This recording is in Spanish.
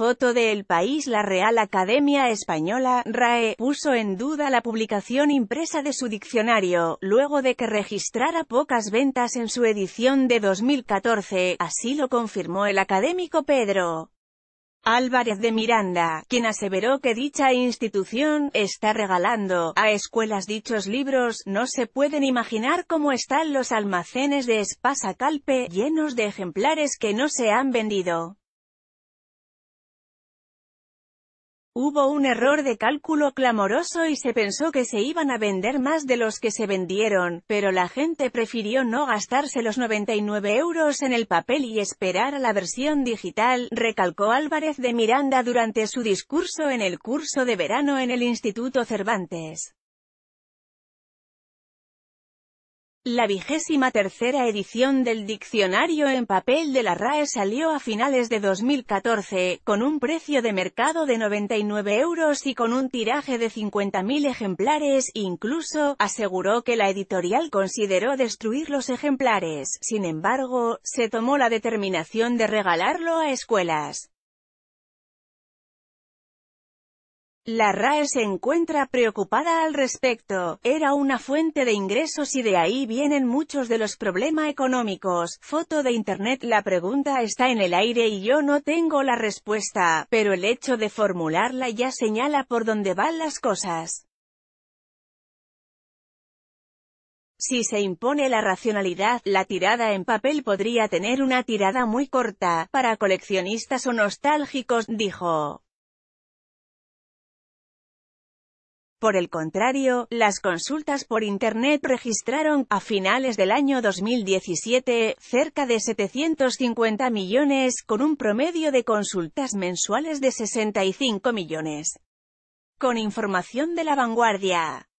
Foto de El País La Real Academia Española, RAE, puso en duda la publicación impresa de su diccionario, luego de que registrara pocas ventas en su edición de 2014, así lo confirmó el académico Pedro. Álvarez de Miranda, quien aseveró que dicha institución está regalando a escuelas dichos libros, no se pueden imaginar cómo están los almacenes de Espasa Calpe, llenos de ejemplares que no se han vendido. Hubo un error de cálculo clamoroso y se pensó que se iban a vender más de los que se vendieron, pero la gente prefirió no gastarse los 99 euros en el papel y esperar a la versión digital, recalcó Álvarez de Miranda durante su discurso en el curso de verano en el Instituto Cervantes. La vigésima tercera edición del diccionario en papel de la RAE salió a finales de 2014, con un precio de mercado de 99 euros y con un tiraje de 50.000 ejemplares, incluso, aseguró que la editorial consideró destruir los ejemplares, sin embargo, se tomó la determinación de regalarlo a escuelas. La RAE se encuentra preocupada al respecto, era una fuente de ingresos y de ahí vienen muchos de los problemas económicos. Foto de Internet La pregunta está en el aire y yo no tengo la respuesta, pero el hecho de formularla ya señala por dónde van las cosas. Si se impone la racionalidad, la tirada en papel podría tener una tirada muy corta, para coleccionistas o nostálgicos, dijo. Por el contrario, las consultas por Internet registraron, a finales del año 2017, cerca de 750 millones, con un promedio de consultas mensuales de 65 millones. Con información de la vanguardia.